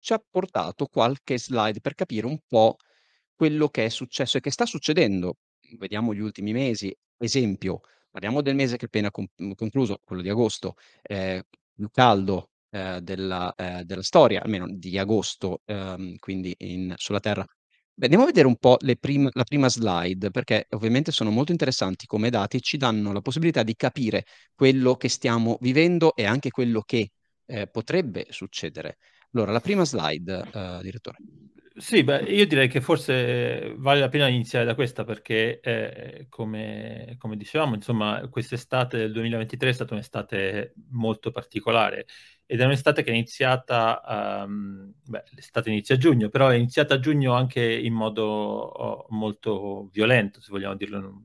ci ha portato qualche slide per capire un po' quello che è successo e che sta succedendo. Vediamo gli ultimi mesi, esempio, parliamo del mese che è appena mhmm, concluso, quello di agosto, eh, più caldo eh, della, eh, della, storia, almeno di agosto, ehm, quindi in, sulla Terra. Beh, andiamo a vedere un po' prim- la prima slide, perché ovviamente sono molto interessanti come dati, ci danno la possibilità di capire quello che stiamo vivendo e anche quello che ehm, potrebbe succedere. Allora, la prima slide, eh, direttore. Sì, beh, io direi che forse vale la pena iniziare da questa perché, eh, come, come, dicevamo, insomma, quest'estate del 2023 è stata un'estate molto particolare ed è un'estate che è iniziata, um, beh, l'estate inizia a giugno, però è iniziata a giugno anche in modo oh, molto violento, se vogliamo dirlo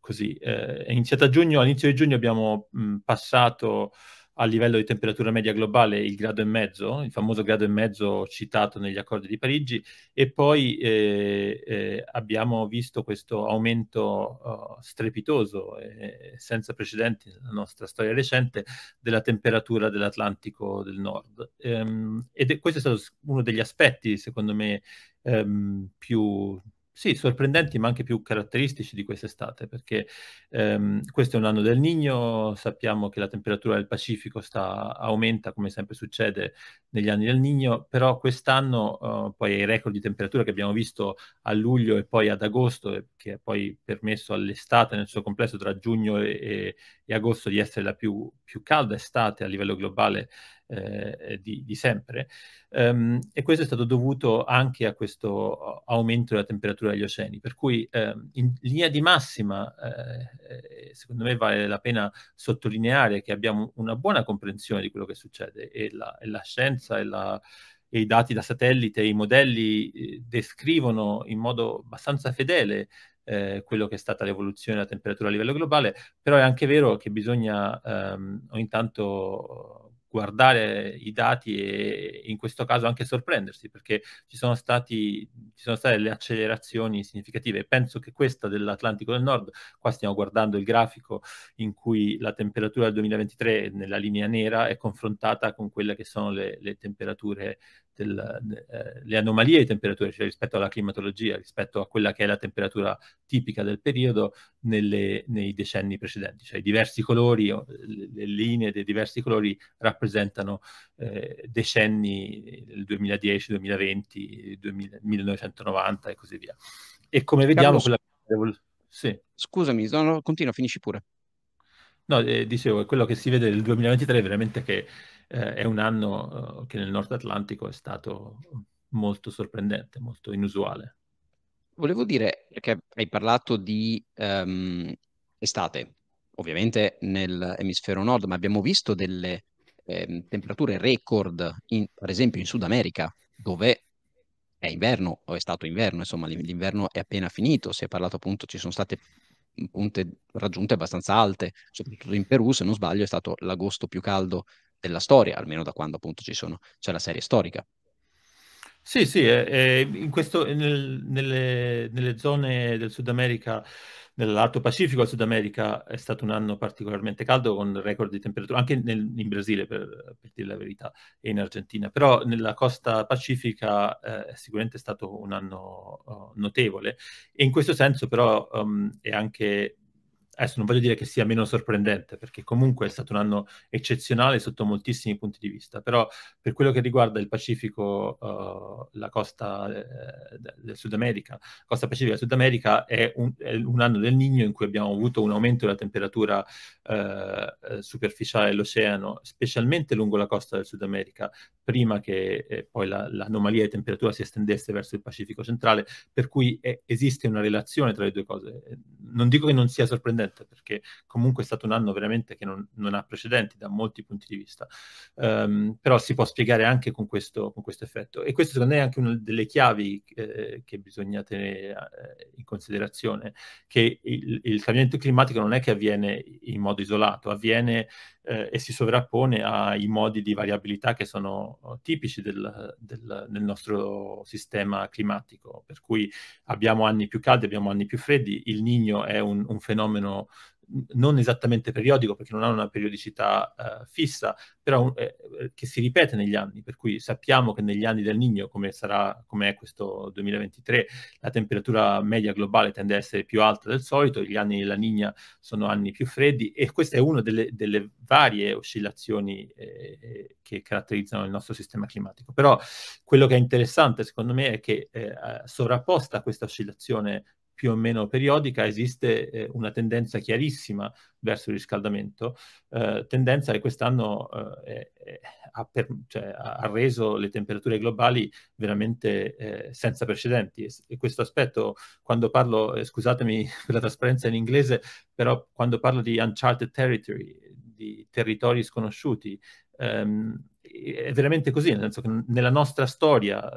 così. Eh, è iniziata a giugno, all'inizio di giugno abbiamo mh, passato a livello di temperatura media globale il grado e mezzo, il famoso grado e mezzo citato negli accordi di Parigi, e poi eh, eh, abbiamo visto questo aumento uh, strepitoso e eh, senza precedenti nella nostra storia recente della temperatura dell'Atlantico del Nord. Ehm, ed è, questo è stato uno degli aspetti, secondo me, ehm, più sì, sorprendenti ma anche più caratteristici di quest'estate, perché ehm, questo è un anno del Nino, sappiamo che la temperatura del Pacifico sta, aumenta come sempre succede negli anni del Nino, però quest'anno eh, poi ai record di temperatura che abbiamo visto a luglio e poi ad agosto, che ha poi permesso all'estate nel suo complesso tra giugno e, e agosto di essere la più, più calda estate a livello globale eh, di, di, sempre. Um, e questo è stato dovuto anche a questo aumento della temperatura degli oceani, per cui um, in linea di massima, eh, eh, secondo me vale la pena sottolineare che abbiamo una buona comprensione di quello che succede e la, e la scienza e la e i dati da satellite, e i modelli eh, descrivono in modo abbastanza fedele eh, quello che è stata l'evoluzione della temperatura a livello globale, però è anche vero che bisogna ehm, ogni tanto guardare i dati e in questo caso anche sorprendersi perché ci sono, stati, ci sono state delle accelerazioni significative. Penso che questa dell'Atlantico del Nord, qua stiamo guardando il grafico in cui la temperatura del 2023 nella linea nera è confrontata con quelle che sono le, le temperature delle eh, anomalie di temperatura, cioè rispetto alla climatologia, rispetto a quella che è la temperatura tipica del periodo nelle, nei decenni precedenti. Cioè i diversi colori, le linee dei diversi colori rappresentano eh, decenni, il 2010, 2020, 2000, 1990 e così via. E come vediamo... Carlo, quella... sì. Scusami, no, no, continua, finisci pure. No, eh, dicevo, quello che si vede nel 2023 è veramente che eh, è un anno eh, che nel Nord Atlantico è stato molto sorprendente, molto inusuale. Volevo dire che hai parlato di um, estate, ovviamente nell'emisfero nord, ma abbiamo visto delle eh, temperature record, in, per esempio in Sud America, dove è inverno o è stato inverno, insomma l'inverno è appena finito, si è parlato appunto, ci sono state punte raggiunte abbastanza alte, soprattutto cioè, in Perù, se non sbaglio, è stato l'agosto più caldo della storia, almeno da quando appunto ci sono, c'è la serie storica. Sì, sì, eh, eh, questo, nel, nelle, nelle, zone del Sud America, nell'Alto Pacifico al Sud America, è stato un anno particolarmente caldo con record di temperatura, anche nel, in Brasile per, per, dire la verità, e in Argentina, però nella costa pacifica eh, è sicuramente stato un anno oh, notevole e in questo senso però um, è anche adesso non voglio dire che sia meno sorprendente, perché comunque è stato un anno eccezionale sotto moltissimi punti di vista, però per quello che riguarda il Pacifico, uh, la costa eh, del Sud America, la costa pacifica del Sud America è un, è un anno del Nino in cui abbiamo avuto un aumento della temperatura eh, superficiale dell'oceano, specialmente lungo la costa del Sud America, prima che eh, poi la, l'anomalia di temperatura si estendesse verso il Pacifico centrale, per cui è, eh, esiste una relazione tra le due cose. Non dico che non sia sorprendente, precedente, perché comunque è stato un anno veramente che non, non ha precedenti da molti punti di vista, um, però si può spiegare anche con questo, con questo, effetto. E questo secondo me è anche una delle chiavi eh, che bisogna tenere eh, in considerazione, che il, il cambiamento climatico non è che avviene in modo isolato, avviene eh, e si sovrappone ai modi di variabilità che sono oh, tipici del, del, del, nostro sistema climatico, per cui abbiamo anni più caldi, abbiamo anni più freddi, il nigno è un, un fenomeno non esattamente periodico perché non ha una periodicità eh, fissa, però un, eh, che si ripete negli anni, per cui sappiamo che negli anni del Nino, come, sarà, come è questo 2023, la temperatura media globale tende a essere più alta del solito, gli anni della Nina sono anni più freddi e questa è una delle, delle varie oscillazioni eh, che caratterizzano il nostro sistema climatico. Però quello che è interessante secondo me è che eh, sovrapposta a questa oscillazione più o meno periodica esiste eh, una tendenza chiarissima verso il riscaldamento, eh, tendenza che quest'anno eh, ha, per, cioè, ha, reso le temperature globali veramente eh, senza precedenti. E, e, questo aspetto, quando parlo, eh, scusatemi per la trasparenza in inglese, però quando parlo di uncharted territory, di territori sconosciuti, ehm, è veramente così, nel senso che nella nostra storia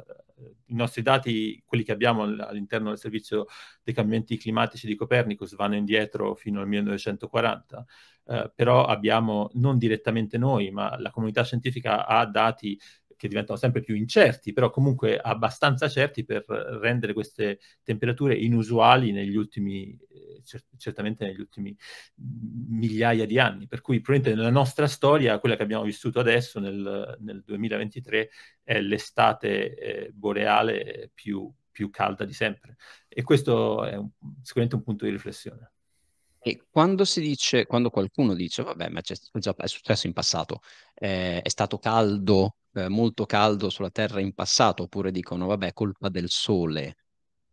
i nostri dati, quelli che abbiamo all'interno del servizio dei cambiamenti climatici di Copernicus, vanno indietro fino al 1940, eh, però abbiamo non direttamente noi, ma la comunità scientifica ha dati che diventano sempre più incerti, però comunque abbastanza certi per rendere queste temperature inusuali negli ultimi, eh, cer- certamente negli ultimi mm, migliaia di anni. Per cui probabilmente nella nostra storia, quella che abbiamo vissuto adesso nel, nel 2023, è l'estate eh, boreale più, più calda di sempre. E questo è un, sicuramente un punto di riflessione. E quando si dice, quando qualcuno dice, vabbè, ma c'è, già, è successo in passato, eh, è stato caldo, eh, molto caldo sulla Terra in passato, oppure dicono, vabbè, colpa del Sole,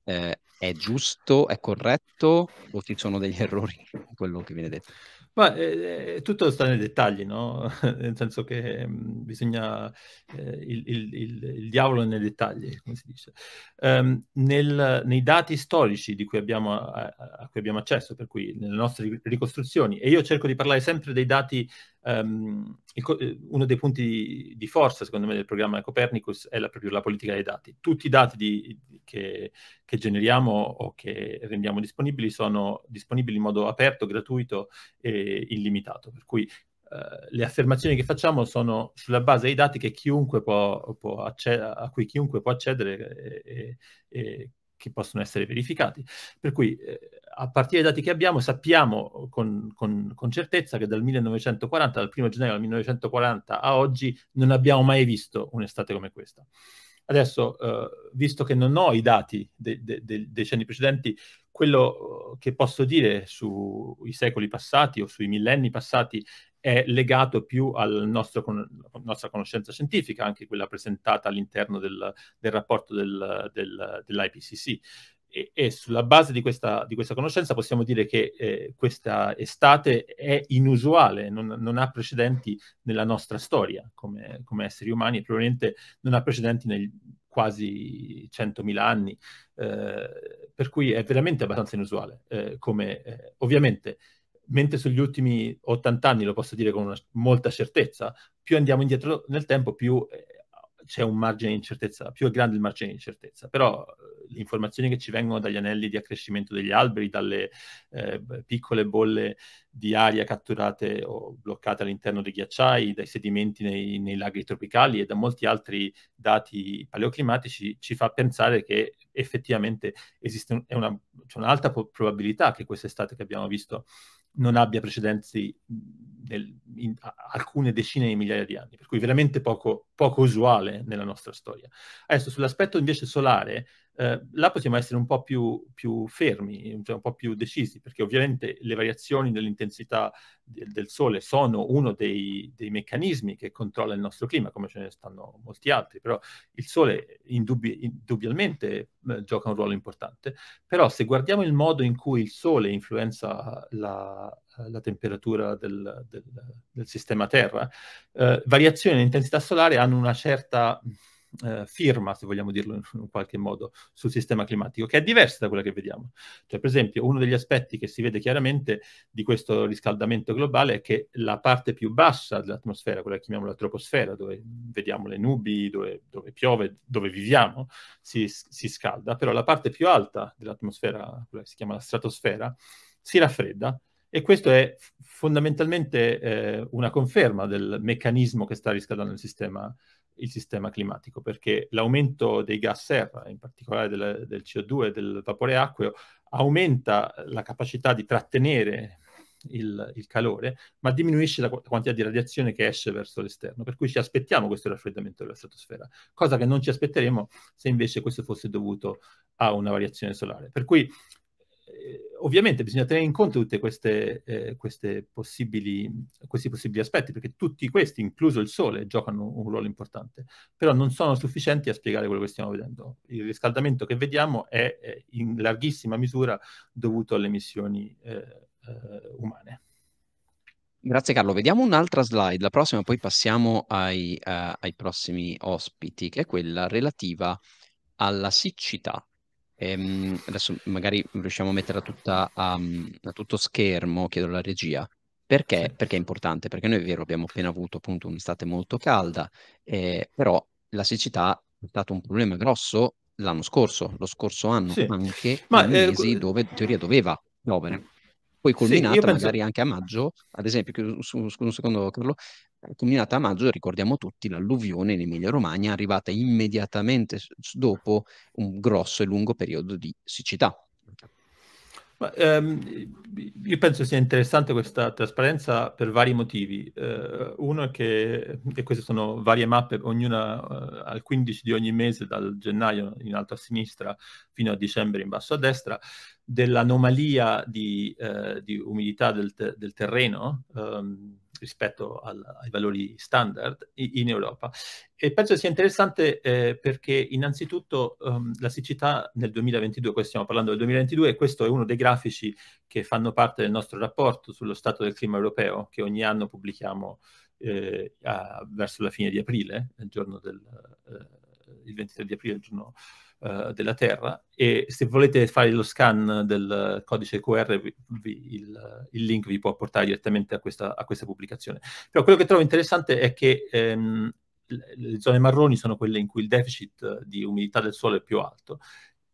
eh, è giusto, è corretto o ci sono degli errori in quello che viene detto? Ma eh, eh, eh, tutto sta nei dettagli, no? Nel senso che mh, mhmm, bisogna... Eh, il, il, il, il, diavolo è nei dettagli, come si dice. Um, nel, nei dati storici cui abbiamo, a, a, cui abbiamo accesso, per cui nelle nostre ricostruzioni, e io cerco di parlare sempre dei dati um, il, eh, uno dei punti di, di, forza, secondo me, del programma Copernicus è la, proprio la politica dei dati. Tutti i dati di, che, che, generiamo o che rendiamo disponibili sono disponibili in modo aperto, gratuito e illimitato. Per cui Uh, le affermazioni che facciamo sono sulla base dei dati può, può a cui chiunque può accedere e, e, e che possono essere verificati. Per cui eh, a partire dai dati che abbiamo sappiamo oh, con, con, con certezza che dal 1940, dal 1 gennaio 1940 a oggi, non abbiamo mai visto un'estate come questa. Adesso, eh, visto che non ho i dati dei de, de decenni precedenti, quello oh, che posso dire sui secoli passati o sui millenni passati è legato più alla con, nostra conoscenza scientifica, anche quella presentata all'interno del, del, rapporto del, del, dell'IPCC e, e sulla base di questa, di questa, conoscenza possiamo dire che eh, questa estate è inusuale, non, non, ha precedenti nella nostra storia come, come, esseri umani e probabilmente non ha precedenti nel quasi 100.000 anni, eh, per cui è veramente abbastanza inusuale. Eh, come, eh, ovviamente, mentre sugli ultimi 80 anni lo posso dire con una, molta certezza, più andiamo indietro nel tempo, più eh, c'è un margine di incertezza, più è grande il margine di incertezza, però eh, le informazioni che ci vengono dagli anelli di accrescimento degli alberi, dalle eh, piccole bolle di aria catturate o bloccate all'interno dei ghiacciai, dai sedimenti nei, nei laghi tropicali e da molti altri dati paleoclimatici, ci fa pensare che effettivamente esiste un, una, c'è un'alta probabilità che quest'estate che abbiamo visto non abbia precedenti nel, in, alcune decine di migliaia di anni, per cui veramente poco, poco usuale nella nostra storia. Adesso sull'aspetto invece solare eh, là possiamo essere un po' più, più fermi, cioè un po' più decisi, perché ovviamente le variazioni nell'intensità del, del Sole sono uno dei, dei, meccanismi che controlla il nostro clima, come ce ne stanno molti altri, però il Sole indubbi- indubbiamente eh, gioca un ruolo importante, però se guardiamo il modo in cui il Sole influenza la, la temperatura del, del, del, sistema Terra, eh, variazioni nell'intensità solare hanno una certa eh, firma, se vogliamo dirlo in, in qualche modo, sul sistema climatico, che è diversa da quella che vediamo. Cioè, per esempio, uno degli aspetti che si vede chiaramente di questo riscaldamento globale è che la parte più bassa dell'atmosfera, quella che chiamiamo la troposfera, dove vediamo le nubi, dove, dove piove, dove viviamo, si, si scalda, però la parte più alta dell'atmosfera, quella che si chiama la stratosfera, si raffredda e questo è fondamentalmente eh, una conferma del meccanismo che sta riscaldando il sistema il sistema climatico, perché l'aumento dei gas serra, in particolare del, del CO2 e del vapore acqueo, aumenta la capacità di trattenere il, il, calore, ma diminuisce la, quantità di radiazione che esce verso l'esterno, per cui ci aspettiamo questo raffreddamento della stratosfera, cosa che non ci aspetteremo se invece questo fosse dovuto a una variazione solare. Per cui eh, ovviamente bisogna tenere in conto tutti eh, questi possibili aspetti, perché tutti questi, incluso il sole, giocano un ruolo importante, però non sono sufficienti a spiegare quello che stiamo vedendo. Il riscaldamento che vediamo è, in larghissima misura dovuto alle emissioni eh, eh, umane. Grazie Carlo, vediamo un'altra slide, la prossima poi passiamo ai, eh, ai prossimi ospiti, che è quella relativa alla siccità Ehm, adesso magari riusciamo a metterla tutta a, a tutto schermo, chiedo alla regia. Perché? Perché è importante, perché noi è vero abbiamo appena avuto appunto un'estate molto calda, eh, però la siccità è stato un problema grosso l'anno scorso, lo scorso anno, sì. anche Ma, in eh, mesi dove in teoria doveva piovere. Poi culminata sì, penso... magari anche a maggio, ad esempio, scusa un secondo Carlo, culminata a maggio, ricordiamo tutti, l'alluvione in Emilia-Romagna arrivata immediatamente dopo un grosso e lungo periodo di siccità. Ma, ehm, io penso sia interessante questa trasparenza per vari motivi. Eh, uno è che, e queste sono varie mappe, ognuna eh, al 15 di ogni mese, dal gennaio in alto a sinistra fino a dicembre in basso a destra, dell'anomalia di, eh, di umidità del, te- del terreno. Ehm, rispetto al, ai valori standard in Europa. E penso sia interessante eh, perché innanzitutto um, la siccità nel 2022, poi stiamo parlando del 2022, e questo è uno dei grafici che fanno parte del nostro rapporto sullo stato del clima europeo che ogni anno pubblichiamo eh, a, verso la fine di aprile, il giorno del eh, il 23 di aprile, il giorno uh, della Terra e se volete fare lo scan del codice QR vi, vi, il, il, link vi può portare direttamente a questa, a questa, pubblicazione. Però quello che trovo interessante è che ehm, le zone marroni sono quelle in cui il deficit di umidità del suolo è più alto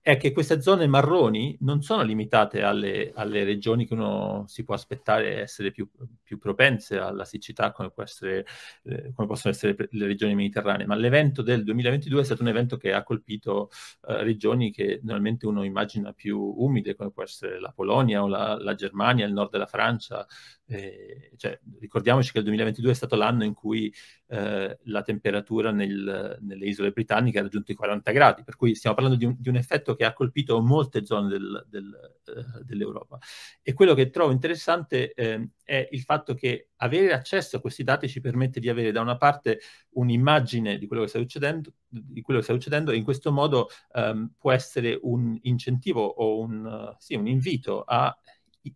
è che queste zone marroni non sono limitate alle, alle regioni che uno si può aspettare essere più, più propense alla siccità, come, essere, eh, come, possono essere le regioni mediterranee, ma l'evento del 2022 è stato un evento che ha colpito eh, regioni che normalmente uno immagina più umide, come può essere la Polonia o la, la Germania, il nord della Francia. Eh, cioè, ricordiamoci che il 2022 è stato l'anno in cui eh, la temperatura nel, nelle isole britanniche ha raggiunto i 40 gradi, per cui stiamo parlando di un, di un effetto che ha colpito molte zone del, del, eh, dell'Europa. E quello che trovo interessante eh, è il fatto che avere accesso a questi dati ci permette di avere da una parte un'immagine di quello che sta succedendo, che sta succedendo e in questo modo ehm, può essere un incentivo o un, sì, un invito a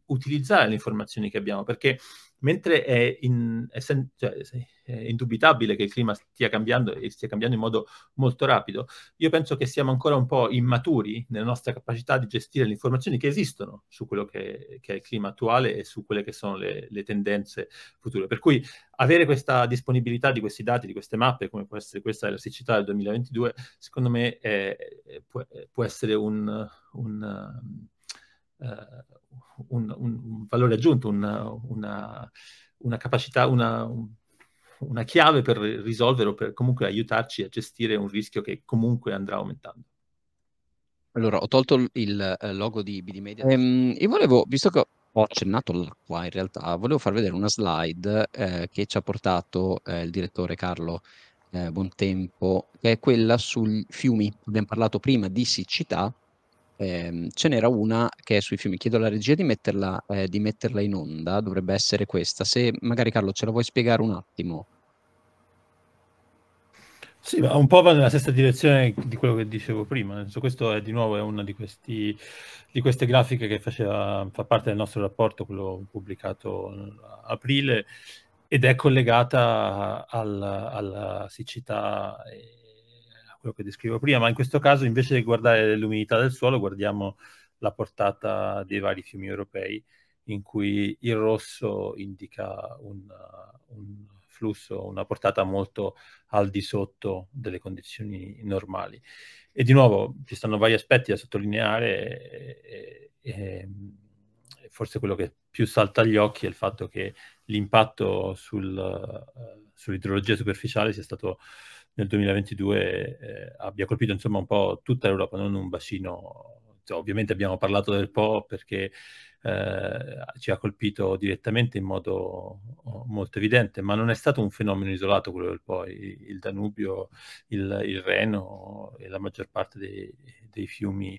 utilizzare le informazioni che abbiamo, perché mentre è, in, è, sen- cioè, è, indubitabile che il clima stia cambiando e stia cambiando in modo molto rapido, io penso che siamo ancora un po' immaturi nella nostra capacità di gestire le informazioni che esistono su quello che, che è il clima attuale e su quelle che sono le, le, tendenze future. Per cui avere questa disponibilità di questi dati, di queste mappe, come può essere questa della siccità del 2022, secondo me è, può, può, essere un, un ehm, un, un valore aggiunto, una, una, una capacità, una, una, chiave per risolvere o per comunque aiutarci a gestire un rischio che comunque andrà aumentando. Allora, ho tolto il eh, logo di BD Media. Ehm, io volevo, visto che ho accennato l'acqua in realtà, volevo far vedere una slide eh, che ci ha portato eh, il direttore Carlo eh, Bontempo, che è quella sui fiumi. Abbiamo parlato prima di siccità, ehm, ce n'era una che è sui fiumi. Chiedo alla regia di metterla, eh, di metterla, in onda, dovrebbe essere questa. Se magari Carlo ce la vuoi spiegare un attimo. Sì, ma un po' va nella stessa direzione di quello che dicevo prima. questo è di nuovo è una di, questi, di, queste grafiche che faceva, fa parte del nostro rapporto, quello pubblicato a aprile, ed è collegata alla, alla siccità. E, quello che descrivo prima, ma in questo caso invece di guardare l'umidità del suolo guardiamo la portata dei vari fiumi europei, in cui il rosso indica un, un flusso, una portata molto al di sotto delle condizioni normali. E di nuovo ci stanno vari aspetti da sottolineare. E, e, forse quello che più salta agli occhi è il fatto che l'impatto sul, uh, sull'idrologia superficiale sia stato nel 2022 eh, abbia colpito insomma un po' tutta l'Europa, non un bacino. Cioè, ovviamente abbiamo parlato del Po perché eh, ci ha colpito direttamente in modo oh, molto evidente, ma non è stato un fenomeno isolato quello del poi, il Danubio, il, il Reno e la maggior parte dei, dei fiumi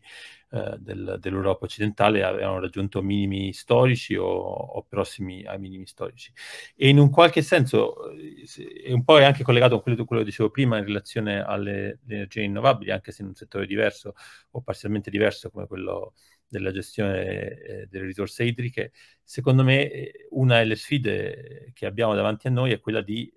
eh, del, dell'Europa occidentale avevano raggiunto minimi storici o, o, prossimi ai minimi storici. E in un qualche senso eh, è un po' anche collegato a quello, quello che dicevo prima in relazione alle energie rinnovabili, anche se in un settore diverso o parzialmente diverso come quello della gestione eh, delle risorse idriche, secondo me eh, una delle sfide che abbiamo davanti a noi è quella di,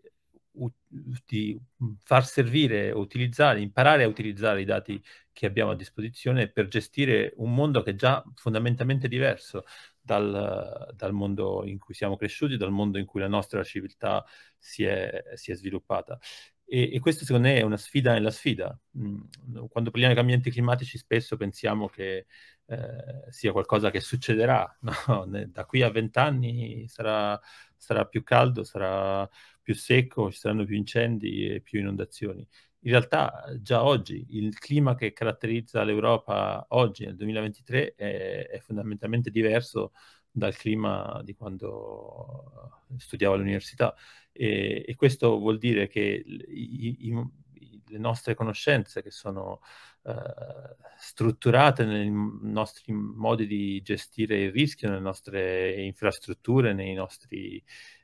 di far servire, utilizzare, imparare a utilizzare i dati che abbiamo a disposizione per gestire un mondo che è già fondamentalmente diverso dal, dal, mondo in cui siamo cresciuti, dal mondo in cui la nostra civiltà si è, si è sviluppata. E, e questo secondo me è una sfida nella sfida. Mm, quando parliamo di cambiamenti climatici spesso pensiamo che eh, sia qualcosa che succederà, no? da qui a vent'anni sarà, sarà più caldo, sarà più secco, ci saranno più incendi e più inondazioni. In realtà già oggi il clima che caratterizza l'Europa oggi nel 2023 è, è fondamentalmente diverso dal clima di quando studiavo all'università e, e questo vuol dire che i, i, le nostre conoscenze che sono uh, strutturate nei nostri modi di gestire il rischio, nelle nostre infrastrutture, nei nostri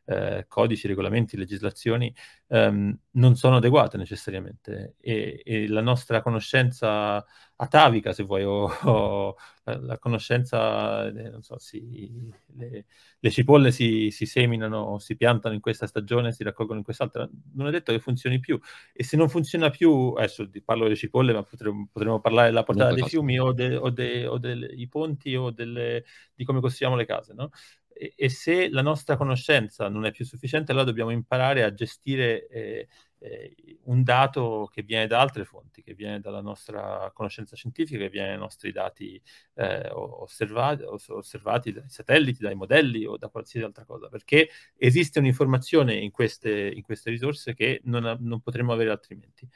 eh, codici, regolamenti, legislazioni ehm, non sono adeguate necessariamente e, e, la nostra conoscenza atavica, se vuoi, o, o la, la, conoscenza, eh, non so, si, le, le, cipolle si, si seminano, si piantano in questa stagione, si raccolgono in quest'altra, non è detto che funzioni più e se non funziona più, adesso parlo delle cipolle, ma potremmo, potremmo parlare della portata Dunque, dei fiumi o, de, o, de, o dei ponti o delle, di come costruiamo le case, no? e, e, se la nostra conoscenza non è più sufficiente, allora dobbiamo imparare a gestire eh, eh, un dato che viene da altre fonti, che viene dalla nostra conoscenza scientifica, che viene dai nostri dati eh, osservati, osservati, dai satelliti, dai modelli o da qualsiasi altra cosa, perché esiste un'informazione in queste, in queste risorse che non, non potremmo avere altrimenti.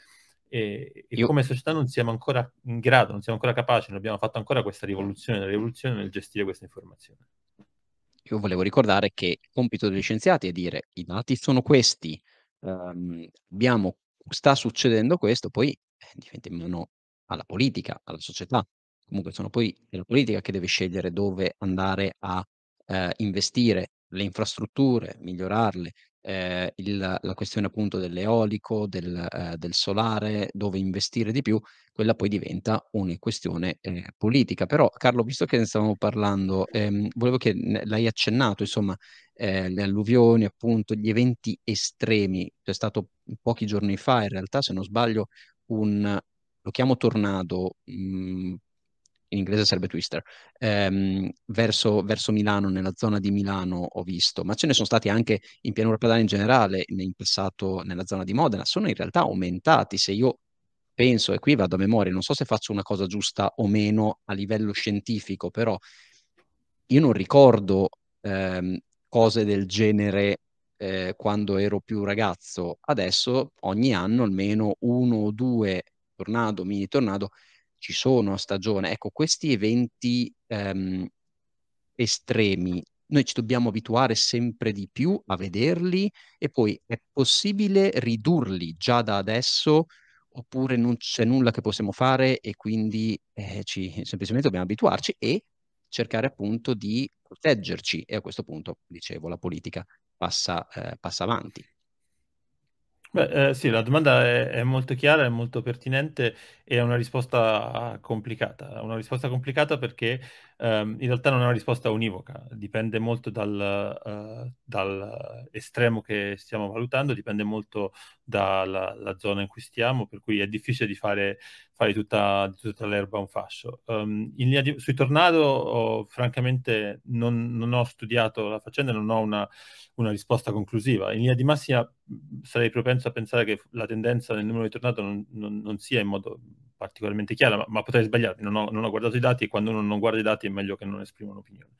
E, e Io... come società non siamo ancora in grado, non siamo ancora capaci, non abbiamo fatto ancora questa rivoluzione, la rivoluzione nel gestire questa informazione io volevo ricordare che il compito degli scienziati è dire i dati sono questi, ehm, abbiamo, sta succedendo questo, poi eh, diventa in mano alla politica, alla società. Comunque sono poi la politica che deve scegliere dove andare a eh, investire le infrastrutture, migliorarle, eh, il, la questione appunto dell'eolico, del, eh, del, solare, dove investire di più, quella poi diventa una questione eh, politica. Però Carlo, visto che ne stavamo parlando, ehm, volevo che l'hai accennato, insomma, eh, le alluvioni, appunto, gli eventi estremi. C'è stato pochi giorni fa, in realtà, se non sbaglio, un, lo chiamo tornado, mh, mm, in inglese sarebbe Twister, ehm, verso, verso, Milano, nella zona di Milano ho visto, ma ce ne sono stati anche in pianura padana in generale, in passato nella zona di Modena, sono in realtà aumentati. Se io penso, e qui vado a memoria, non so se faccio una cosa giusta o meno a livello scientifico, però io non ricordo ehm, cose del genere eh, quando ero più ragazzo. Adesso ogni anno almeno uno o due tornado, mini tornado ci sono a stagione. Ecco, questi eventi ehm, estremi noi ci dobbiamo abituare sempre di più a vederli e poi è possibile ridurli già da adesso oppure non c'è nulla che possiamo fare e quindi eh, ci, semplicemente dobbiamo abituarci e cercare appunto di proteggerci e a questo punto, dicevo, la politica passa, eh, passa avanti. Beh, eh, sì, la domanda è, è, molto chiara, è molto pertinente e è una risposta complicata. Una risposta complicata perché Um, in realtà non è una risposta univoca, dipende molto dal, uh, eh, dall'estremo che stiamo valutando, dipende molto dalla zona in cui stiamo, per cui è difficile di fare, fare tutta, tutta l'erba un fascio. Um, di, sui tornado, oh, francamente, non, non, ho studiato la faccenda, non ho una, una, risposta conclusiva. In linea di massima sarei propenso a pensare che la tendenza nel numero di tornado non, non, non sia in modo particolarmente chiara, ma, ma potrei sbagliarmi, non ho, non ho, guardato i dati e quando uno non guarda i dati è meglio che non esprima un'opinione.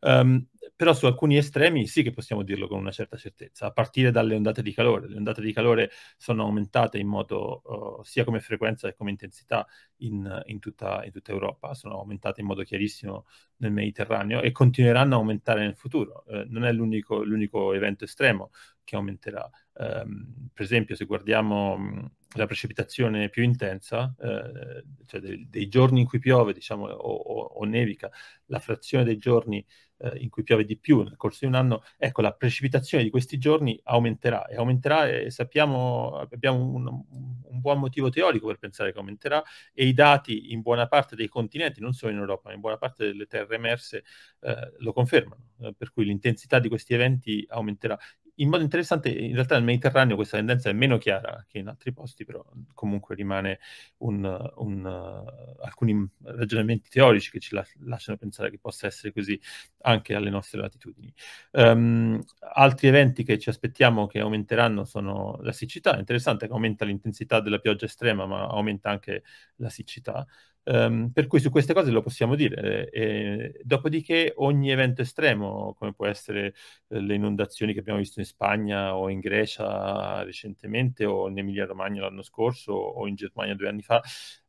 Um, però su alcuni estremi sì che possiamo dirlo con una certa certezza, a partire dalle ondate di calore. Le ondate di calore sono aumentate in modo uh, sia come frequenza che come intensità in, in, tutta, in, tutta, Europa, sono aumentate in modo chiarissimo nel Mediterraneo e continueranno a aumentare nel futuro. Uh, non è l'unico, l'unico, evento estremo che aumenterà. Um, per esempio se guardiamo la precipitazione più intensa, eh, cioè dei, dei, giorni in cui piove diciamo, o, o, o nevica, la frazione dei giorni eh, in cui piove di più nel corso di un anno, ecco, la precipitazione di questi giorni aumenterà e aumenterà e sappiamo, abbiamo un, un, buon motivo teorico per pensare che aumenterà e i dati in buona parte dei continenti, non solo in Europa, ma in buona parte delle terre emerse eh, lo confermano, eh, per cui l'intensità di questi eventi aumenterà in modo interessante, in realtà nel Mediterraneo questa tendenza è meno chiara che in altri posti, però comunque rimane un, un, uh, alcuni ragionamenti teorici che ci la- lasciano pensare che possa essere così anche alle nostre latitudini. Um, altri eventi che ci aspettiamo che aumenteranno sono la siccità, è interessante che aumenta l'intensità della pioggia estrema, ma aumenta anche la siccità. Um, per cui su queste cose lo possiamo dire. Eh, e, dopodiché ogni evento estremo, come può essere eh, le inondazioni che abbiamo visto in Spagna o in Grecia recentemente o in Emilia Romagna l'anno scorso o in Germania due anni fa,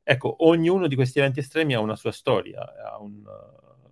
ecco, ognuno di questi eventi estremi ha una sua storia, ha un,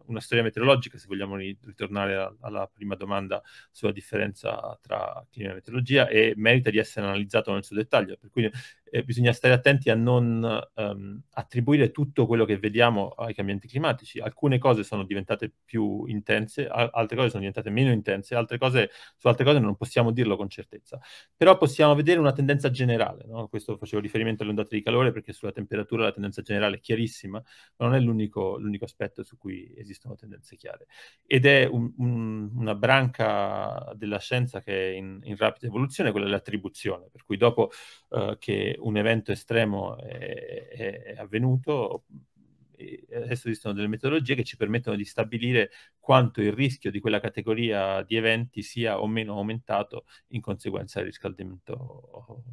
una storia meteorologica, se vogliamo ritornare alla prima domanda sulla differenza tra clima e meteorologia, e merita di essere analizzato nel suo dettaglio. Per cui eh, bisogna stare attenti a non ehm, attribuire tutto quello che vediamo ai cambiamenti climatici. Alcune cose sono diventate più intense, altre cose sono diventate meno intense, altre cose, su altre cose non possiamo dirlo con certezza. Però possiamo vedere una tendenza generale, no? questo facevo riferimento alle ondate di calore perché sulla temperatura la tendenza generale è chiarissima, ma non è l'unico, l'unico aspetto su cui esistono tendenze chiare. Ed è un, un, una branca della scienza che è in, in rapida evoluzione, quella dell'attribuzione, per cui dopo eh, che un evento estremo è, è avvenuto, adesso esistono delle metodologie che ci permettono di stabilire quanto il rischio di quella categoria di eventi sia o meno aumentato in conseguenza del riscaldamento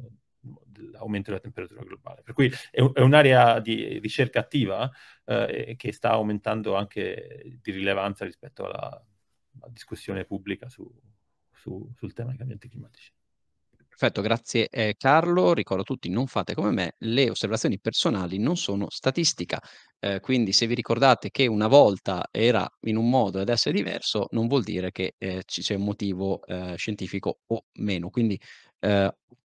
dell'aumento della temperatura globale. Per cui è, un, è un'area di ricerca attiva eh, che sta aumentando anche di rilevanza rispetto alla, alla discussione pubblica su, su, sul tema dei cambiamenti climatici. Perfetto, grazie eh, Carlo. Ricordo a tutti, non fate come me, le osservazioni personali non sono statistica. Eh, quindi se vi ricordate che una volta era in un modo ed adesso è diverso, non vuol dire che eh, ci sia un motivo eh, scientifico o meno. Quindi eh,